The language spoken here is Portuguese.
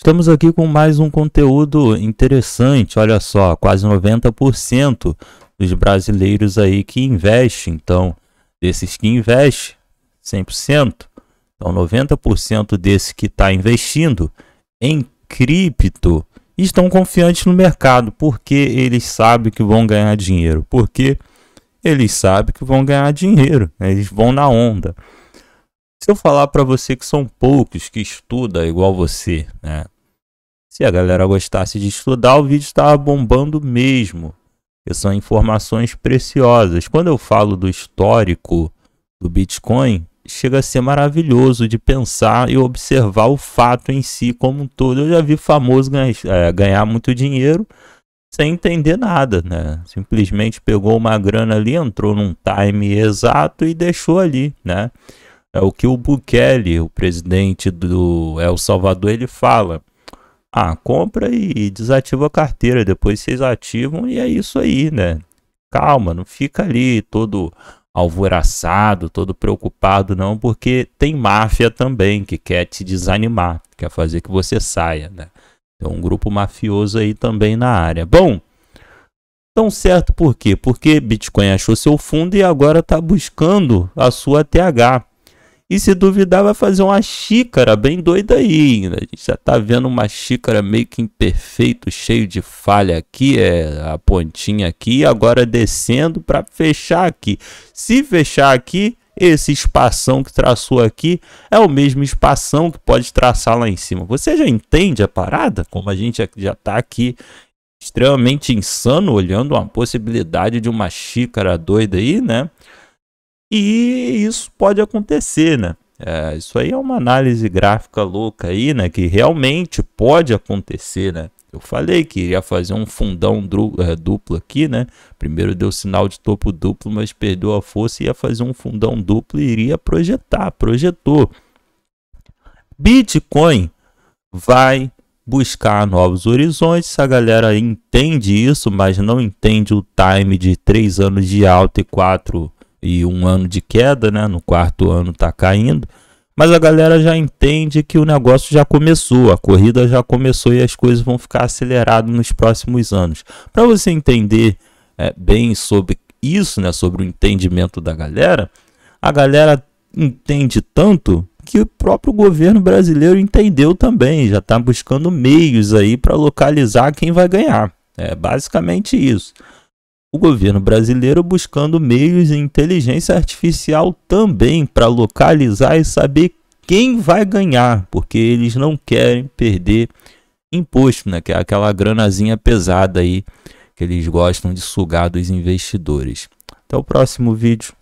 Estamos aqui com mais um conteúdo interessante, olha só, quase 90% dos brasileiros aí que investem, então, desses que investem, 100%, então 90% desse que está investindo em cripto estão confiantes no mercado, porque eles sabem que vão ganhar dinheiro, porque eles sabem que vão ganhar dinheiro, né? eles vão na onda. Se eu falar para você que são poucos que estuda igual você, né? Se a galera gostasse de estudar, o vídeo estava bombando mesmo. Que são informações preciosas. Quando eu falo do histórico do Bitcoin, chega a ser maravilhoso de pensar e observar o fato em si como um todo. Eu já vi famoso ganhar, é, ganhar muito dinheiro sem entender nada, né? Simplesmente pegou uma grana ali, entrou num time exato e deixou ali, né? é o que o Bukele, o presidente do El Salvador, ele fala. Ah, compra e desativa a carteira, depois vocês ativam e é isso aí, né? Calma, não fica ali todo alvoraçado, todo preocupado não, porque tem máfia também que quer te desanimar, quer fazer que você saia, né? Tem um grupo mafioso aí também na área. Bom, tão certo por quê? Porque Bitcoin achou seu fundo e agora está buscando a sua TH. E se duvidar, vai fazer uma xícara bem doida aí. A gente já tá vendo uma xícara meio que imperfeito, cheio de falha aqui, é a pontinha aqui, agora descendo para fechar aqui. Se fechar aqui, esse espação que traçou aqui é o mesmo espação que pode traçar lá em cima. Você já entende a parada? Como a gente já está aqui extremamente insano olhando uma possibilidade de uma xícara doida aí, né? E isso pode acontecer, né? É, isso aí é uma análise gráfica louca aí, né? Que realmente pode acontecer, né? Eu falei que iria fazer um fundão é, duplo aqui, né? Primeiro deu sinal de topo duplo, mas perdeu a força e ia fazer um fundão duplo e iria projetar, projetou. Bitcoin vai buscar novos horizontes. A galera entende isso, mas não entende o time de 3 anos de alta e 4 e um ano de queda, né? No quarto ano está caindo. Mas a galera já entende que o negócio já começou, a corrida já começou e as coisas vão ficar aceleradas nos próximos anos. Para você entender é, bem sobre isso, né, sobre o entendimento da galera, a galera entende tanto que o próprio governo brasileiro entendeu também, já está buscando meios aí para localizar quem vai ganhar. É basicamente isso o governo brasileiro buscando meios de inteligência artificial também para localizar e saber quem vai ganhar, porque eles não querem perder imposto, né? Que é aquela granazinha pesada aí que eles gostam de sugar dos investidores. Até o próximo vídeo.